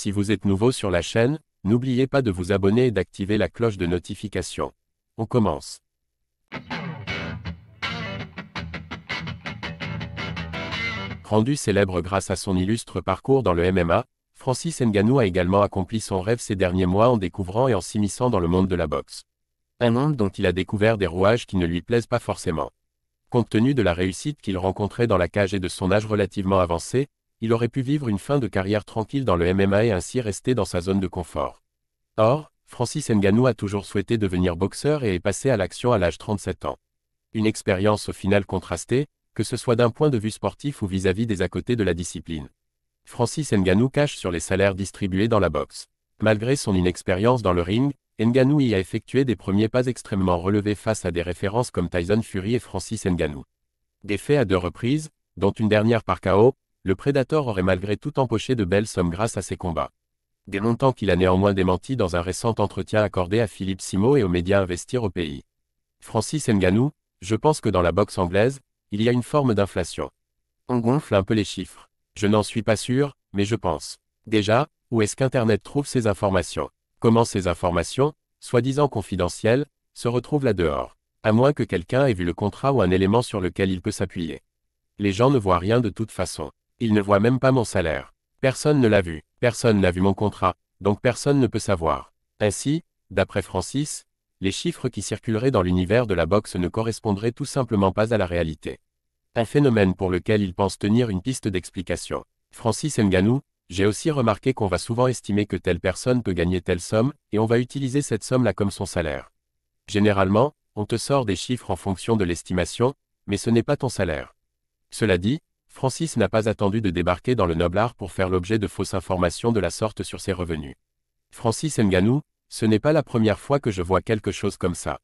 Si vous êtes nouveau sur la chaîne, n'oubliez pas de vous abonner et d'activer la cloche de notification. On commence. Rendu célèbre grâce à son illustre parcours dans le MMA, Francis Ngannou a également accompli son rêve ces derniers mois en découvrant et en s'immisçant dans le monde de la boxe. Un monde dont il a découvert des rouages qui ne lui plaisent pas forcément. Compte tenu de la réussite qu'il rencontrait dans la cage et de son âge relativement avancé, il aurait pu vivre une fin de carrière tranquille dans le MMA et ainsi rester dans sa zone de confort. Or, Francis Ngannou a toujours souhaité devenir boxeur et est passé à l'action à l'âge 37 ans. Une expérience au final contrastée, que ce soit d'un point de vue sportif ou vis-à-vis des à côté de la discipline. Francis Ngannou cache sur les salaires distribués dans la boxe. Malgré son inexpérience dans le ring, Ngannou y a effectué des premiers pas extrêmement relevés face à des références comme Tyson Fury et Francis Ngannou. Défait à deux reprises, dont une dernière par KO, le prédateur aurait malgré tout empoché de belles sommes grâce à ses combats. Des montants qu'il a néanmoins démenti dans un récent entretien accordé à Philippe Simo et aux médias Investir au pays. Francis Nganou, je pense que dans la boxe anglaise, il y a une forme d'inflation. On gonfle un peu les chiffres. Je n'en suis pas sûr, mais je pense. Déjà, où est-ce qu'Internet trouve ces informations Comment ces informations, soi-disant confidentielles, se retrouvent là-dehors À moins que quelqu'un ait vu le contrat ou un élément sur lequel il peut s'appuyer. Les gens ne voient rien de toute façon. Il ne voit même pas mon salaire. Personne ne l'a vu, personne n'a vu mon contrat, donc personne ne peut savoir. Ainsi, d'après Francis, les chiffres qui circuleraient dans l'univers de la boxe ne correspondraient tout simplement pas à la réalité. Un phénomène pour lequel il pense tenir une piste d'explication. Francis Nganou, j'ai aussi remarqué qu'on va souvent estimer que telle personne peut gagner telle somme, et on va utiliser cette somme-là comme son salaire. Généralement, on te sort des chiffres en fonction de l'estimation, mais ce n'est pas ton salaire. Cela dit, Francis n'a pas attendu de débarquer dans le noble art pour faire l'objet de fausses informations de la sorte sur ses revenus. Francis Nganou, ce n'est pas la première fois que je vois quelque chose comme ça.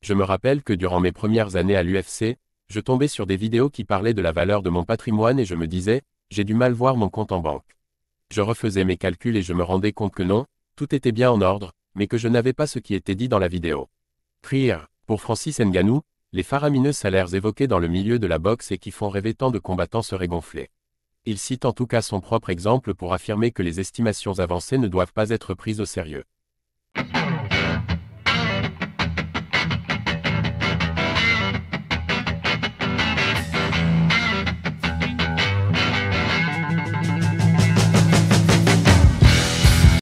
Je me rappelle que durant mes premières années à l'UFC, je tombais sur des vidéos qui parlaient de la valeur de mon patrimoine et je me disais, j'ai du mal voir mon compte en banque. Je refaisais mes calculs et je me rendais compte que non, tout était bien en ordre, mais que je n'avais pas ce qui était dit dans la vidéo. Prière, pour Francis Nganou, les faramineux salaires évoqués dans le milieu de la boxe et qui font rêver tant de combattants se gonflés. Il cite en tout cas son propre exemple pour affirmer que les estimations avancées ne doivent pas être prises au sérieux.